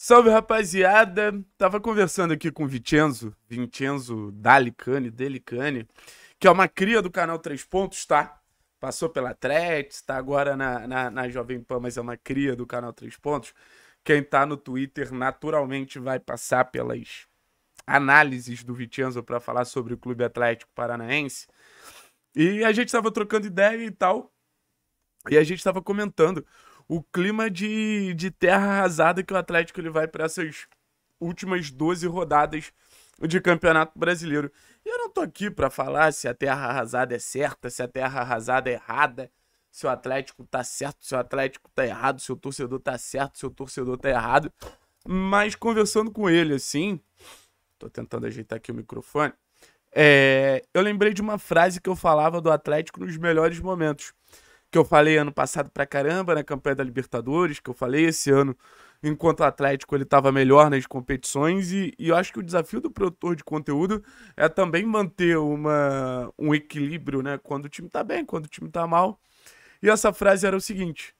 Salve, rapaziada! Tava conversando aqui com o Vincenzo, Vincenzo Dalicani, Delicani, que é uma cria do canal Três Pontos, tá? Passou pela Threat, tá agora na, na, na Jovem Pan, mas é uma cria do canal Três Pontos. Quem tá no Twitter naturalmente vai passar pelas análises do Vincenzo para falar sobre o Clube Atlético Paranaense. E a gente tava trocando ideia e tal, e a gente tava comentando o clima de, de terra arrasada que o Atlético ele vai para essas últimas 12 rodadas de Campeonato Brasileiro. E eu não tô aqui para falar se a terra arrasada é certa, se a terra arrasada é errada, se o Atlético tá certo, se o Atlético tá errado, se o torcedor tá certo, se o torcedor tá errado. Mas conversando com ele assim, tô tentando ajeitar aqui o microfone. É, eu lembrei de uma frase que eu falava do Atlético nos melhores momentos que eu falei ano passado pra caramba na né, campanha da Libertadores, que eu falei esse ano, enquanto o Atlético ele estava melhor nas competições, e, e, eu acho que o desafio do produtor de conteúdo é também manter uma, um equilíbrio, né? Quando o time tá bem, quando o time tá mal. E essa frase era o seguinte: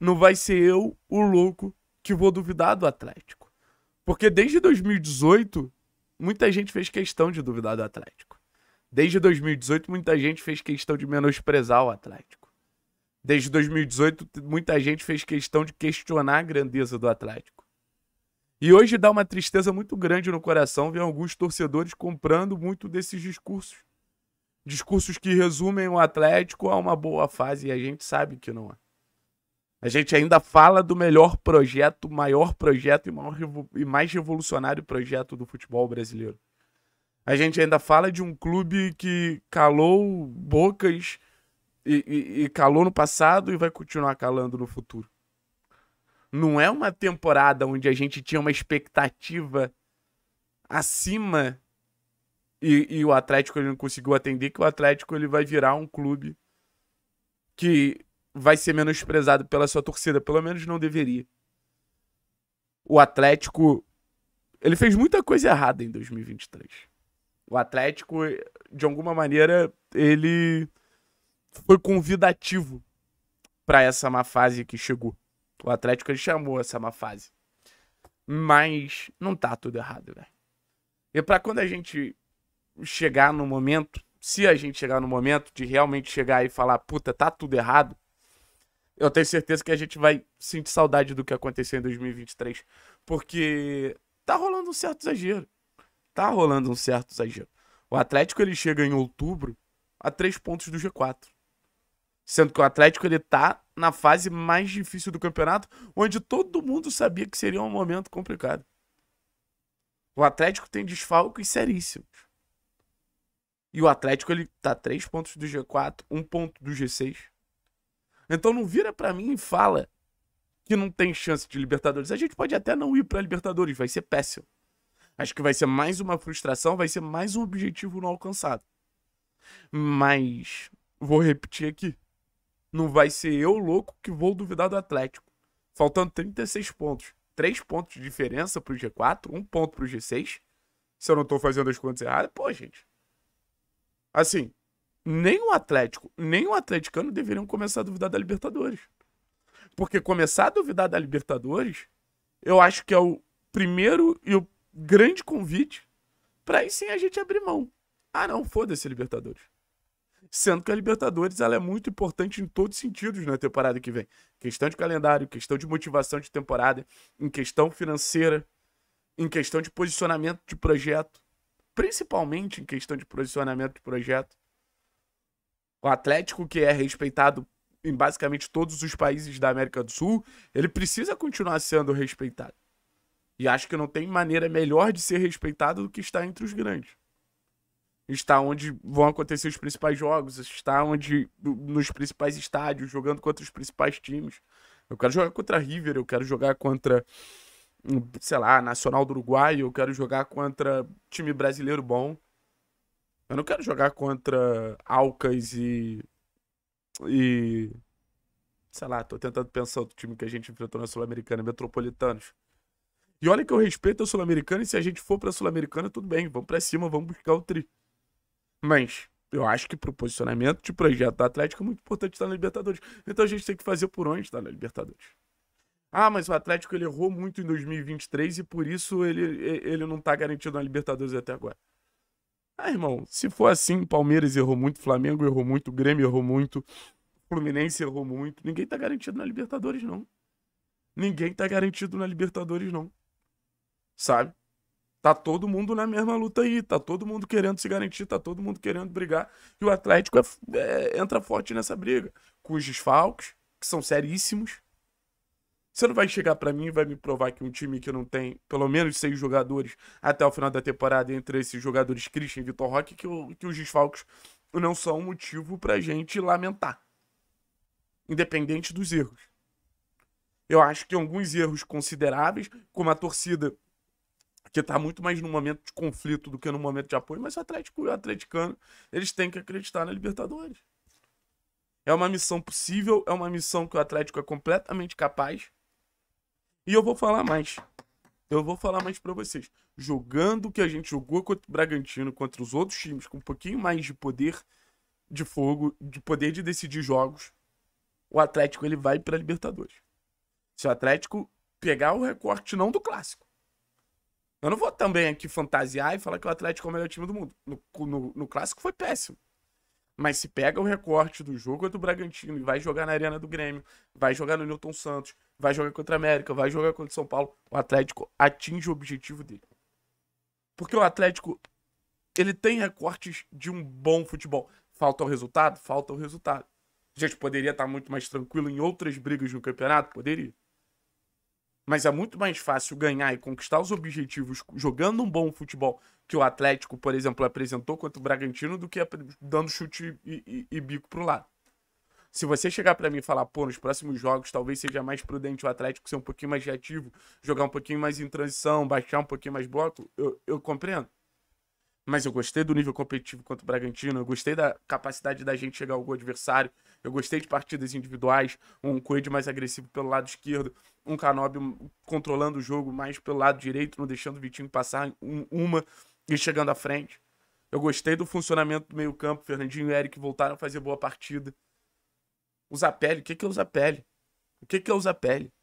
não vai ser eu, o louco, que vou duvidar do Atlético. Porque desde 2018, muita gente fez questão de duvidar do Atlético. Desde 2018, muita gente fez questão de menosprezar o Atlético. Desde 2018, muita gente fez questão de questionar a grandeza do Atlético. E hoje dá uma tristeza muito grande no coração ver alguns torcedores comprando muito desses discursos. Discursos que resumem o Atlético a uma boa fase, e a gente sabe que não é. A gente ainda fala do melhor projeto, maior projeto e, maior, e mais revolucionário projeto do futebol brasileiro. A gente ainda fala de um clube que calou bocas e, e, calou no passado e vai continuar calando no futuro. Não é uma temporada onde a gente tinha uma expectativa acima e, e, o Atlético ele não conseguiu atender que o Atlético ele vai virar um clube que vai ser menosprezado pela sua torcida, pelo menos não deveria. O Atlético ele fez muita coisa errada em 2023. O Atlético de alguma maneira ele foi convidativo para essa má fase que chegou. O Atlético ele chamou essa má fase. Mas não tá tudo errado, velho. Né? E para quando a gente chegar no momento, se a gente chegar no momento de realmente chegar e falar, puta, tá tudo errado, eu tenho certeza que a gente vai sentir saudade do que aconteceu em 2023, porque tá rolando um certo exagero. Tá rolando um certo exagero. O Atlético ele chega em outubro a três pontos do G4. Sendo que o Atlético ele tá na fase mais difícil do campeonato, onde todo mundo sabia que seria um momento complicado. O Atlético tem desfalques seríssimos. E o Atlético ele tá 3 pontos do G4, 1 ponto do G6. Então não vira para mim e fala que não tem chance de Libertadores. A gente pode até não ir para Libertadores, vai ser péssimo. Acho que vai ser mais uma frustração, vai ser mais um objetivo não alcançado. Mas vou repetir aqui não vai ser eu louco que vou duvidar do Atlético. Faltando 36 pontos. 3 pontos de diferença pro G4, 1 ponto pro G6. Se eu não tô fazendo as contas erradas, pô, gente. Assim, nem o Atlético, nem o atleticano deveriam começar a duvidar da Libertadores. Porque começar a duvidar da Libertadores, eu acho que é o primeiro e o grande convite para aí sim a gente abrir mão. Ah, não, foda-se Libertadores sendo que a Libertadores ela é muito importante em todos os sentidos na né, temporada que vem. Questão de calendário, questão de motivação de temporada, em questão financeira, em questão de posicionamento de projeto, principalmente em questão de posicionamento de projeto. O Atlético, que é respeitado em basicamente todos os países da América do Sul, ele precisa continuar sendo respeitado. E acho que não tem maneira melhor de ser respeitado do que estar entre os grandes está onde vão acontecer os principais jogos, está onde nos principais estádios, jogando contra os principais times. Eu quero jogar contra River, eu quero jogar contra, sei lá, Nacional do Uruguai, eu quero jogar contra time brasileiro bom. Eu não quero jogar contra Alcas e. E. Sei lá, tô tentando pensar outro time que a gente enfrentou na Sul-Americana, Metropolitanos. E olha que eu respeito a Sul-Americana, e se a gente for pra Sul-Americana, tudo bem, vamos pra cima, vamos buscar o tri. Mas eu acho que pro posicionamento de projeto da Atlético é muito importante estar na Libertadores. Então a gente tem que fazer por onde estar tá na Libertadores. Ah, mas o Atlético ele errou muito em 2023 e por isso ele, ele não tá garantido na Libertadores até agora. Ah, irmão, se for assim, Palmeiras errou muito, Flamengo errou muito, Grêmio errou muito, Fluminense errou muito. Ninguém tá garantido na Libertadores, não. Ninguém tá garantido na Libertadores, não. Sabe? Tá todo mundo na mesma luta aí, tá todo mundo querendo se garantir, tá todo mundo querendo brigar. E o Atlético é, é, entra forte nessa briga. Com os desfalques, que são seríssimos. Você não vai chegar para mim e vai me provar que um time que não tem pelo menos seis jogadores até o final da temporada, entre esses jogadores Christian e Vitor Roque, que, que os desfalques não são um motivo pra gente lamentar. Independente dos erros. Eu acho que alguns erros consideráveis, como a torcida que está muito mais num momento de conflito do que num momento de apoio, mas o Atlético e o atleticano, eles têm que acreditar na Libertadores. É uma missão possível, é uma missão que o Atlético é completamente capaz. E eu vou falar mais. Eu vou falar mais para vocês. Jogando o que a gente jogou contra o Bragantino, contra os outros times, com um pouquinho mais de poder de fogo, de poder de decidir jogos, o Atlético ele vai para Libertadores. Se o Atlético pegar o recorte não do clássico, eu não vou também aqui fantasiar e falar que o Atlético é o melhor time do mundo. No, no, no clássico foi péssimo. Mas se pega o recorte do jogo é do Bragantino e vai jogar na Arena do Grêmio, vai jogar no Newton Santos, vai jogar contra a América, vai jogar contra o São Paulo, o Atlético atinge o objetivo dele. Porque o Atlético, ele tem recortes de um bom futebol. Falta o resultado? Falta o resultado. A gente poderia estar muito mais tranquilo em outras brigas no campeonato? Poderia mas é muito mais fácil ganhar e conquistar os objetivos jogando um bom futebol que o Atlético, por exemplo, apresentou contra o Bragantino do que dando chute e, e, e bico pro lado. Se você chegar para mim e falar, pô, nos próximos jogos talvez seja mais prudente o Atlético ser um pouquinho mais reativo, jogar um pouquinho mais em transição, baixar um pouquinho mais bloco, eu, eu compreendo. Mas eu gostei do nível competitivo contra o Bragantino, eu gostei da capacidade da gente chegar ao gol adversário, eu gostei de partidas individuais, um Coelho mais agressivo pelo lado esquerdo, um Canobi controlando o jogo mais pelo lado direito, não deixando o Vitinho passar uma e chegando à frente. Eu gostei do funcionamento do meio-campo, Fernandinho e Eric voltaram a fazer boa partida. O pele, o que é o pele? O que é o pele?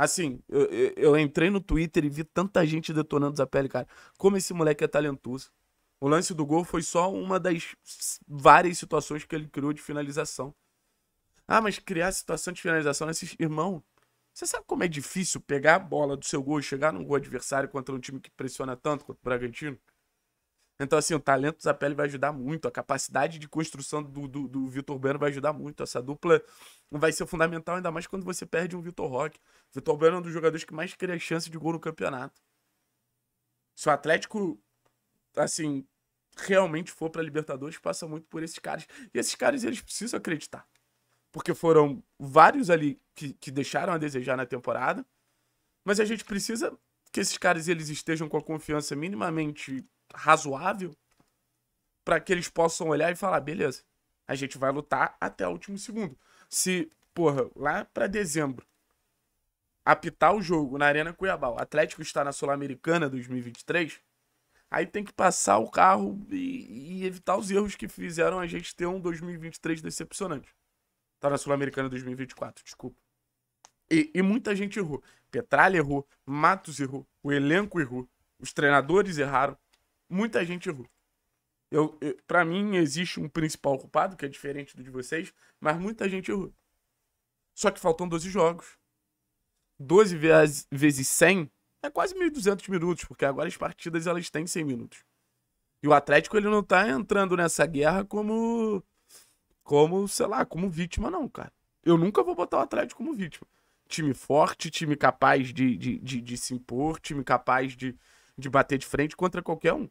Assim, eu, eu, eu, entrei no Twitter e vi tanta gente detonando Zé Pele, cara. Como esse moleque é talentoso. O lance do gol foi só uma das várias situações que ele criou de finalização. Ah, mas criar situação de finalização nesse irmão. Você sabe como é difícil pegar a bola do seu gol e chegar num gol adversário contra um time que pressiona tanto quanto o Bragantino? Então, assim, o talento do Zapelli vai ajudar muito, a capacidade de construção do, do, do Vitor Bueno vai ajudar muito. Essa dupla vai ser fundamental, ainda mais quando você perde um Vitor Roque. O Vitor Bueno é um dos jogadores que mais cria chance de gol no campeonato. Se o Atlético, assim, realmente for para Libertadores, passa muito por esses caras. E esses caras, eles precisam acreditar. Porque foram vários ali que, que deixaram a desejar na temporada. Mas a gente precisa que esses caras eles estejam com a confiança minimamente razoável para que eles possam olhar e falar, beleza, a gente vai lutar até o último segundo. Se, porra, lá para dezembro apitar o jogo na Arena Cuiabá, o Atlético está na Sul-Americana 2023, aí tem que passar o carro e, e, evitar os erros que fizeram a gente ter um 2023 decepcionante. Tá na Sul-Americana 2024, desculpa. E, e, muita gente errou. Petralha errou, Matos errou, o elenco errou, os treinadores erraram. Muita gente errou. Eu, eu, pra mim, existe um principal culpado, que é diferente do de vocês, mas muita gente errou. Só que faltam 12 jogos. 12 vezes, vezes 100 é quase 1.200 minutos, porque agora as partidas elas têm 100 minutos. E o Atlético ele não tá entrando nessa guerra como, como sei lá, como vítima não, cara. Eu nunca vou botar o Atlético como vítima. Time forte, time capaz de, de, de, de se impor, time capaz de, de bater de frente contra qualquer um.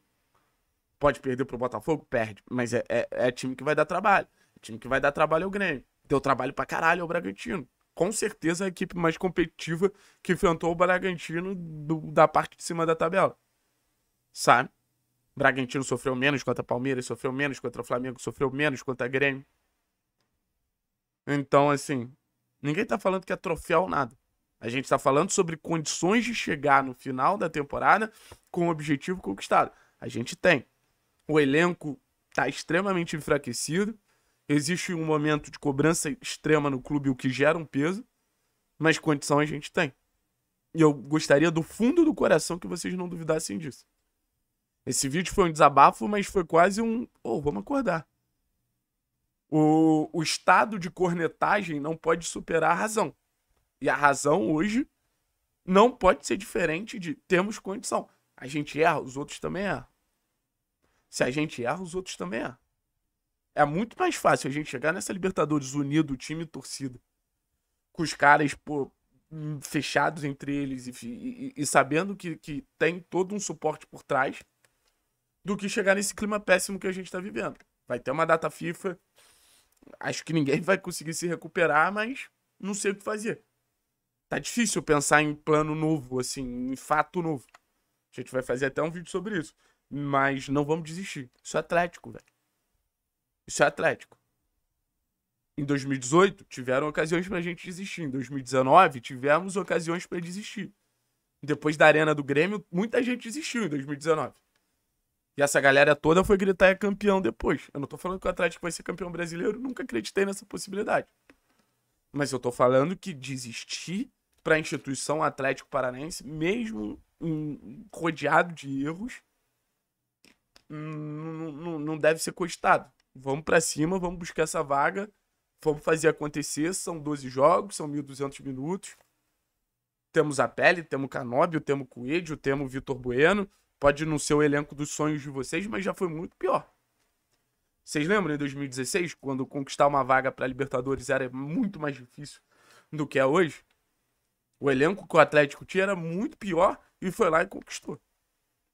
Pode perder pro Botafogo? Perde. Mas é, é, é time que vai dar trabalho. É time que vai dar trabalho é o Grêmio. Deu trabalho pra caralho ao Bragantino. Com certeza a equipe mais competitiva que enfrentou o Bragantino do, da parte de cima da tabela. Sabe? Bragantino sofreu menos contra Palmeiras, sofreu menos contra Flamengo, sofreu menos contra Grêmio. Então, assim, ninguém tá falando que é troféu nada. A gente tá falando sobre condições de chegar no final da temporada com o objetivo conquistado. A gente tem. O elenco está extremamente enfraquecido. Existe um momento de cobrança extrema no clube, o que gera um peso. Mas condição a gente tem. E eu gostaria do fundo do coração que vocês não duvidassem disso. Esse vídeo foi um desabafo, mas foi quase um. Oh, vamos acordar. O, o estado de cornetagem não pode superar a razão. E a razão hoje não pode ser diferente de temos condição. A gente erra, os outros também erram. Se a gente erra, os outros também erram. É muito mais fácil a gente chegar nessa Libertadores unido, time e torcida, com os caras pô, hum, fechados entre eles e, e, e sabendo que, que tem todo um suporte por trás, do que chegar nesse clima péssimo que a gente está vivendo. Vai ter uma data FIFA, acho que ninguém vai conseguir se recuperar, mas não sei o que fazer. Tá difícil pensar em plano novo, assim, em fato novo. A gente vai fazer até um vídeo sobre isso. Mas não vamos desistir. Isso é Atlético, velho. Isso é Atlético. Em 2018, tiveram ocasiões pra gente desistir. Em 2019, tivemos ocasiões para desistir. Depois da Arena do Grêmio, muita gente desistiu em 2019. E essa galera toda foi gritar é campeão depois. Eu não tô falando que o Atlético vai ser campeão brasileiro, nunca acreditei nessa possibilidade. Mas eu tô falando que desistir para a instituição Atlético Paranense, mesmo rodeado de erros, não, não deve ser cogitado. Vamos para cima, vamos buscar essa vaga, vamos fazer acontecer. São 12 jogos, são 1.200 minutos. Temos a Pele, temos Canóbio, temos Coelho, temos Vitor Bueno. Pode não ser o elenco dos sonhos de vocês, mas já foi muito pior. Vocês lembram em 2016, quando conquistar uma vaga para Libertadores era muito mais difícil do que é hoje? O elenco que o Atlético tinha era muito pior e foi lá e conquistou.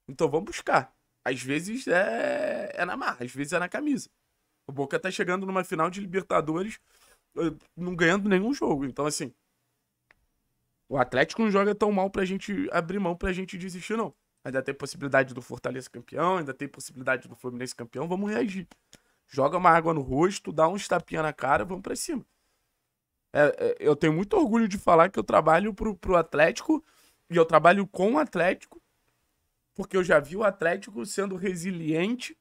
Então vamos buscar. Às vezes é, é na marra, às vezes é na camisa. O Boca tá chegando numa final de Libertadores eh, não ganhando nenhum jogo. Então, assim, o Atlético não joga tão mal pra gente abrir mão, pra gente desistir, não. Ainda tem possibilidade do Fortaleza campeão, ainda tem possibilidade do Fluminense campeão, vamos reagir. Joga uma água no rosto, dá uns tapinha na cara, vamos pra cima. É, é, eu tenho muito orgulho de falar que eu trabalho pro, pro Atlético e eu trabalho com o Atlético porque eu já vi o Atlético sendo resiliente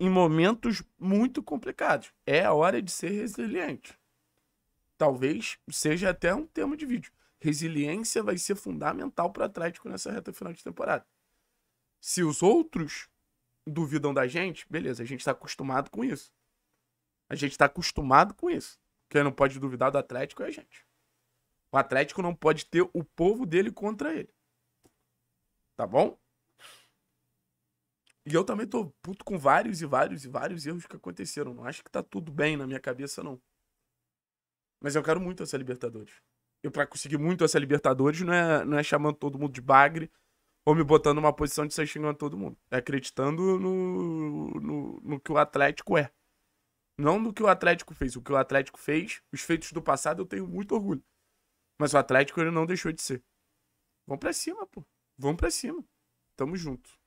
em momentos muito complicados. É a hora de ser resiliente. Talvez seja até um tema de vídeo. Resiliência vai ser fundamental para o Atlético nessa reta final de temporada. Se os outros duvidam da gente, beleza, a gente está acostumado com isso. A gente está acostumado com isso. Quem não pode duvidar do Atlético é a gente. O Atlético não pode ter o povo dele contra ele. Tá bom? E eu também tô puto com vários e vários e vários erros que aconteceram. Não acho que tá tudo bem na minha cabeça, não. Mas eu quero muito essa Libertadores. Eu, para conseguir muito essa Libertadores, não é, não é chamando todo mundo de bagre ou me botando numa posição de ser xingando todo mundo. É acreditando no, no, no que o Atlético é. Não no que o Atlético fez. O que o Atlético fez, os feitos do passado, eu tenho muito orgulho. Mas o Atlético, ele não deixou de ser. Vamos pra cima, pô. Vamos pra cima. Tamo junto.